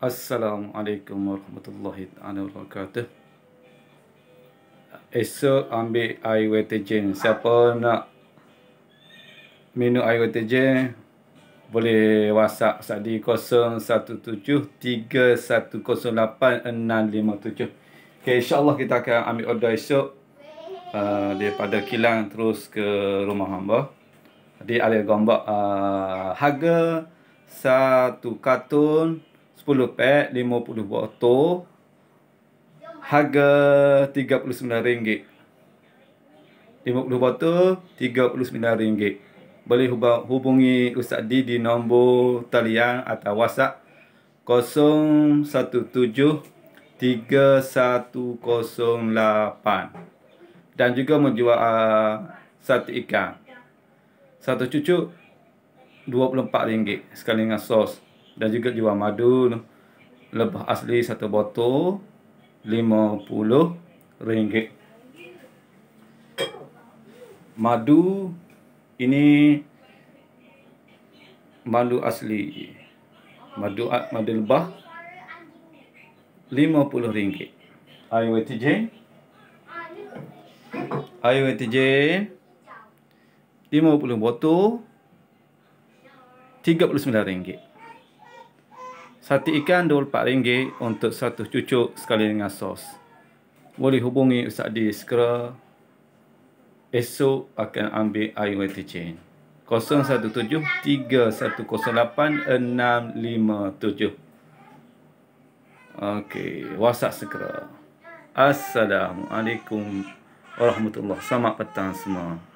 Assalamualaikum warahmatullahi wabarakatuh. Esok ambil air wetajen. Siapa nak minum air wetajen boleh WhatsApp Sadi 0173108657. Okey insya kita akan ambil order esok uh, daripada kilang terus ke rumah hamba. Di Alir Gombak uh, harga satu katun 10 pack 50 botol harga RM39 50 botol RM39 boleh hubungi Ustaz D di nombor talian atau WhatsApp 0173108 dan juga menjual uh, satu ikan satu cucuk RM24 sekali dengan sos dan juga jual madu lebah asli satu botol RM50 madu ini madu asli madu madu lebah RM50 ayo WTJ ayo WTJ 50 botol RM39 satu ikan RM24 untuk satu cucuk sekali dengan sos. Boleh hubungi Ustaz D segera. Esok akan ambil air water chain. 017-3108-657 Okey, WhatsApp segera Assalamualaikum Warahmatullahi Wabarakatuh Selamat petang semua